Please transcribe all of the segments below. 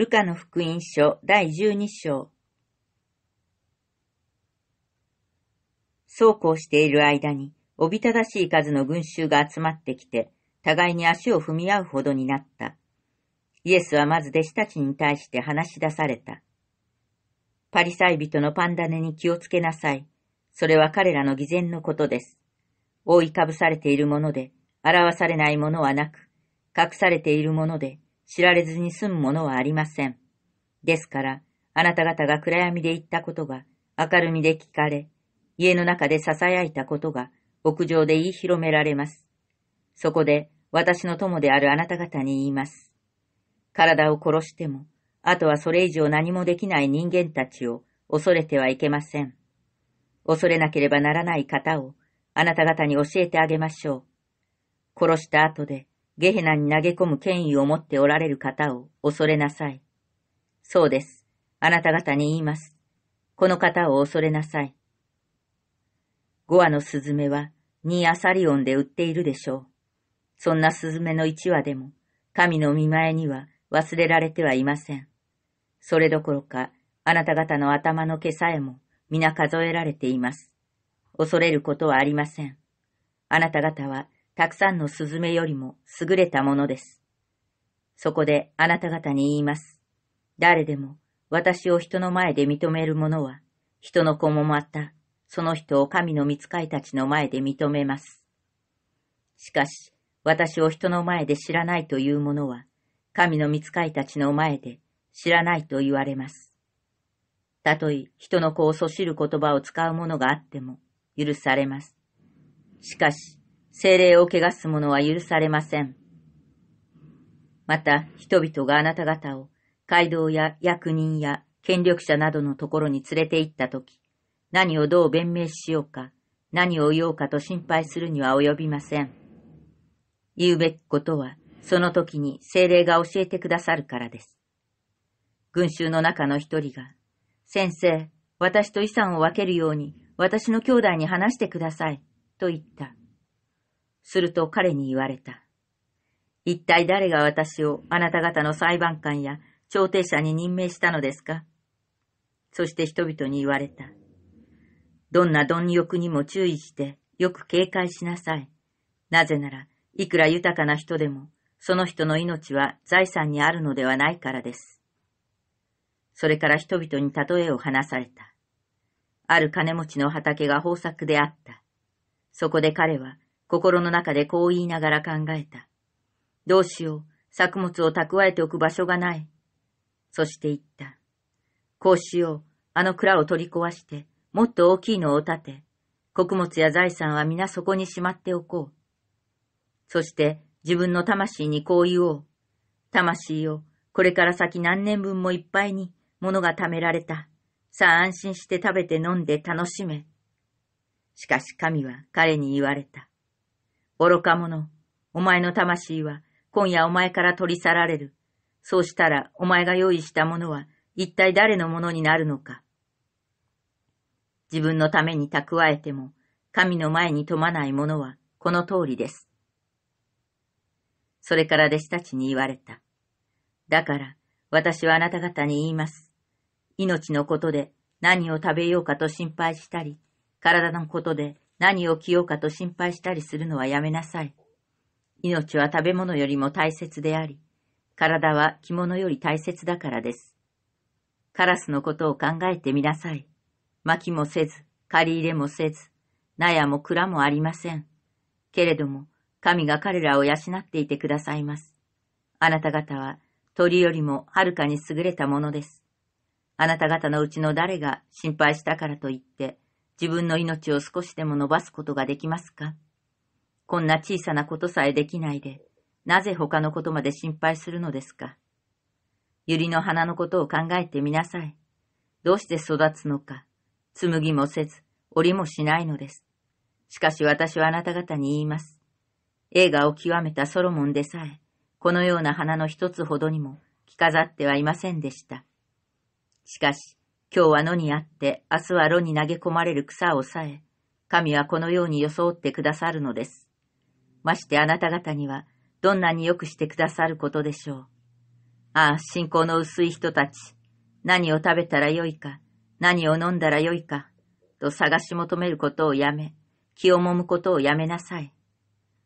ルカの福音書第十二章。そうこうしている間に、おびただしい数の群衆が集まってきて、互いに足を踏み合うほどになった。イエスはまず弟子たちに対して話し出された。パリサイ人のパンダネに気をつけなさい。それは彼らの偽善のことです。覆いかぶされているもので、表されないものはなく、隠されているもので、知られずに済むものはありません。ですから、あなた方が暗闇で言ったことが明るみで聞かれ、家の中で囁いたことが屋上で言い広められます。そこで私の友であるあなた方に言います。体を殺しても、あとはそれ以上何もできない人間たちを恐れてはいけません。恐れなければならない方をあなた方に教えてあげましょう。殺した後でゲヘナに投げ込む権威を持っておられる方を恐れなさい。そうです。あなた方に言います。この方を恐れなさい。ゴ羽のスズメはニーアサリオンで売っているでしょう。そんなスズメの1羽でも神の見前には忘れられてはいません。それどころかあなた方の頭の毛さえも皆数えられています。恐れることはありません。あなた方はたくさんのスズメよりも優れたものです。そこであなた方に言います。誰でも私を人の前で認める者は、人の子もまた、その人を神の御使いたちの前で認めます。しかし、私を人の前で知らないという者は、神の御使いたちの前で知らないと言われます。たとえ人の子をそしる言葉を使う者があっても許されます。しかし、精霊を汚す者は許されません。また、人々があなた方を、街道や役人や権力者などのところに連れて行ったとき、何をどう弁明しようか、何を言おうかと心配するには及びません。言うべきことは、その時に精霊が教えてくださるからです。群衆の中の一人が、先生、私と遺産を分けるように、私の兄弟に話してください、と言った。すると彼に言われた。一体誰が私をあなた方の裁判官や調停者に任命したのですかそして人々に言われた。どんな貪欲にも注意してよく警戒しなさい。なぜなら、いくら豊かな人でも、その人の命は財産にあるのではないからです。それから人々に例えを話された。ある金持ちの畑が豊作であった。そこで彼は心の中でこう言いながら考えた。どうしよう、作物を蓄えておく場所がない。そして言った。こうしよう、あの蔵を取り壊して、もっと大きいのを建て、穀物や財産は皆そこにしまっておこう。そして自分の魂にこう言おう。魂をこれから先何年分もいっぱいに物が貯められた。さあ安心して食べて飲んで楽しめ。しかし神は彼に言われた。愚か者、お前の魂は今夜お前から取り去られる。そうしたらお前が用意したものは一体誰のものになるのか。自分のために蓄えても神の前に富まないものはこの通りです。それから弟子たちに言われた。だから私はあなた方に言います。命のことで何を食べようかと心配したり、体のことで何を着ようかと心配したりするのはやめなさい。命は食べ物よりも大切であり、体は着物より大切だからです。カラスのことを考えてみなさい。薪もせず、借り入れもせず、納屋も蔵もありません。けれども、神が彼らを養っていてくださいます。あなた方は鳥よりもはるかに優れたものです。あなた方のうちの誰が心配したからといって、自分の命を少しでも伸ばすことができますかこんな小さなことさえできないで、なぜ他のことまで心配するのですか百合の花のことを考えてみなさい。どうして育つのか、紡ぎもせず、折りもしないのです。しかし私はあなた方に言います。映画を極めたソロモンでさえ、このような花の一つほどにも着飾ってはいませんでした。しかし、今日は野にあって、明日は炉に投げ込まれる草をさえ、神はこのように装ってくださるのです。ましてあなた方には、どんなによくしてくださることでしょう。ああ、信仰の薄い人たち、何を食べたらよいか、何を飲んだらよいか、と探し求めることをやめ、気をもむことをやめなさい。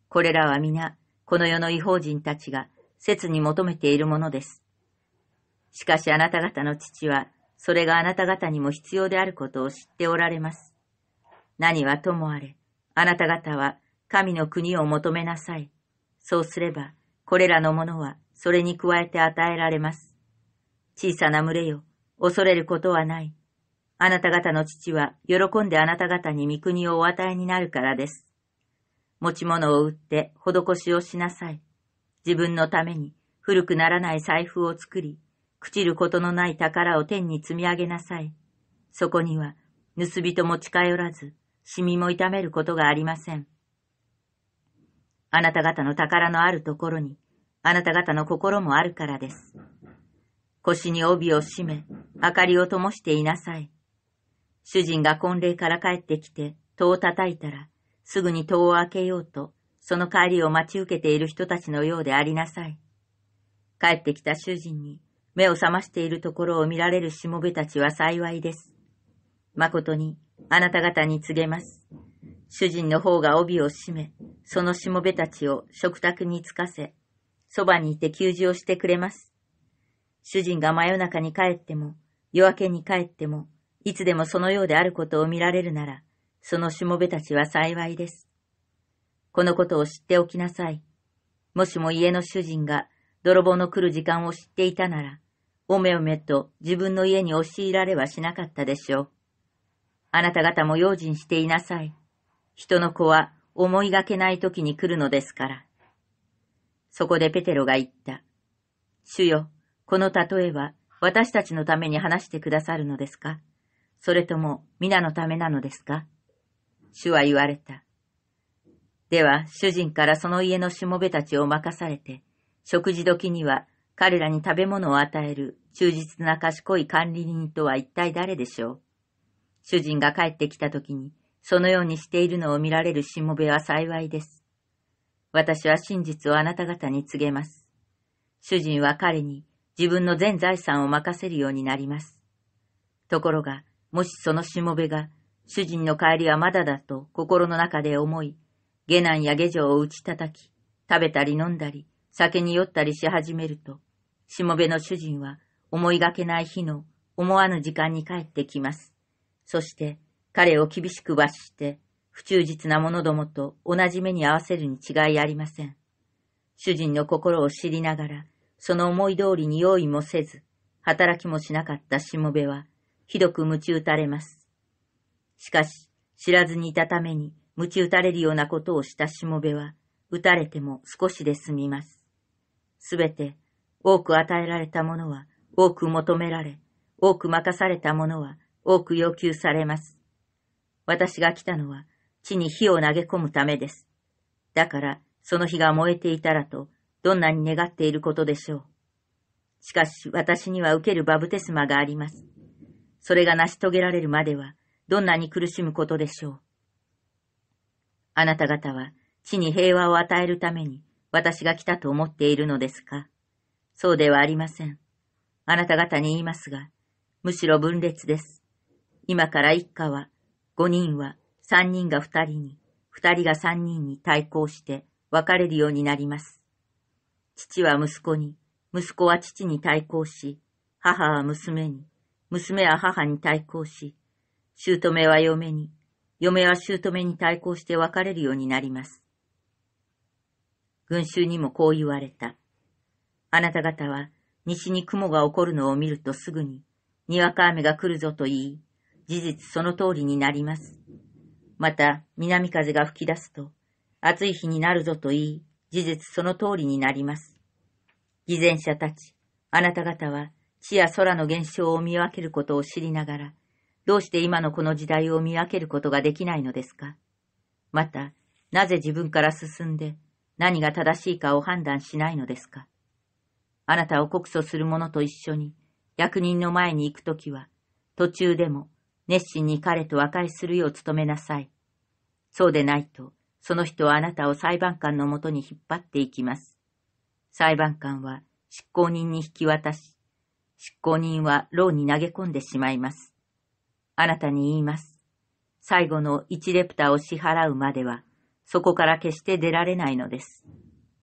これらは皆、この世の違法人たちが、切に求めているものです。しかしあなた方の父は、それがあなた方にも必要であることを知っておられます。何はともあれ、あなた方は神の国を求めなさい。そうすれば、これらのものはそれに加えて与えられます。小さな群れよ、恐れることはない。あなた方の父は喜んであなた方に御国をお与えになるからです。持ち物を売って施しをしなさい。自分のために古くならない財布を作り、朽ちることのない宝を天に積み上げなさい。そこには、盗人も近寄らず、シミも痛めることがありません。あなた方の宝のあるところに、あなた方の心もあるからです。腰に帯を締め、明かりを灯していなさい。主人が婚礼から帰ってきて、戸を叩いたら、すぐに戸を開けようと、その帰りを待ち受けている人たちのようでありなさい。帰ってきた主人に、目を覚ましているところを見られるしもべたちは幸いです。誠に、あなた方に告げます。主人の方が帯を締め、そのしもべたちを食卓につかせ、そばにいて給仕をしてくれます。主人が真夜中に帰っても、夜明けに帰っても、いつでもそのようであることを見られるなら、そのしもべたちは幸いです。このことを知っておきなさい。もしも家の主人が泥棒の来る時間を知っていたなら、おめおめと自分の家に押し入られはしなかったでしょう。あなた方も用心していなさい。人の子は思いがけない時に来るのですから。そこでペテロが言った。主よ、この例えは私たちのために話してくださるのですかそれとも皆のためなのですか主は言われた。では、主人からその家のしもべたちを任されて、食事時には彼らに食べ物を与える忠実な賢い管理人とは一体誰でしょう主人が帰ってきた時に、そのようにしているのを見られるしもべは幸いです。私は真実をあなた方に告げます。主人は彼に自分の全財産を任せるようになります。ところが、もしそのしもべが、主人の帰りはまだだと心の中で思い、下男や下女を打ち叩き、食べたり飲んだり、酒に酔ったりし始めると、しもべの主人は思いがけない日の思わぬ時間に帰ってきます。そして彼を厳しく罰して、不忠実な者どもと同じ目に合わせるに違いありません。主人の心を知りながら、その思い通りに用意もせず、働きもしなかったしもべは、ひどく鞭打たれます。しかし、知らずにいたために、鞭打たれるようなことをしたしもべは、打たれても少しで済みます。すべて多く与えられたものは多く求められ、多く任されたものは多く要求されます。私が来たのは地に火を投げ込むためです。だからその火が燃えていたらとどんなに願っていることでしょう。しかし私には受けるバブテスマがあります。それが成し遂げられるまではどんなに苦しむことでしょう。あなた方は地に平和を与えるために私が来たと思っているのですかそうではありません。あなた方に言いますが、むしろ分裂です。今から一家は、五人は三人が二人に、二人が三人に対抗して別れるようになります。父は息子に、息子は父に対抗し、母は娘に、娘は母に対抗し、姑は嫁に、嫁は姑に対抗して別れるようになります。群衆にもこう言われた。あなた方は西に雲が起こるのを見るとすぐに、にわか雨が来るぞと言い、事実その通りになります。また、南風が吹き出すと、暑い日になるぞと言い、事実その通りになります。偽善者たち、あなた方は地や空の現象を見分けることを知りながら、どうして今のこの時代を見分けることができないのですかまた、なぜ自分から進んで何が正しいかを判断しないのですかあなたを告訴する者と一緒に、役人の前に行くときは、途中でも熱心に彼と和解するよう努めなさい。そうでないと、その人はあなたを裁判官のもとに引っ張っていきます。裁判官は執行人に引き渡し、執行人は牢に投げ込んでしまいます。あなたに言います。最後の一レプタを支払うまでは、そこから決して出られないのです。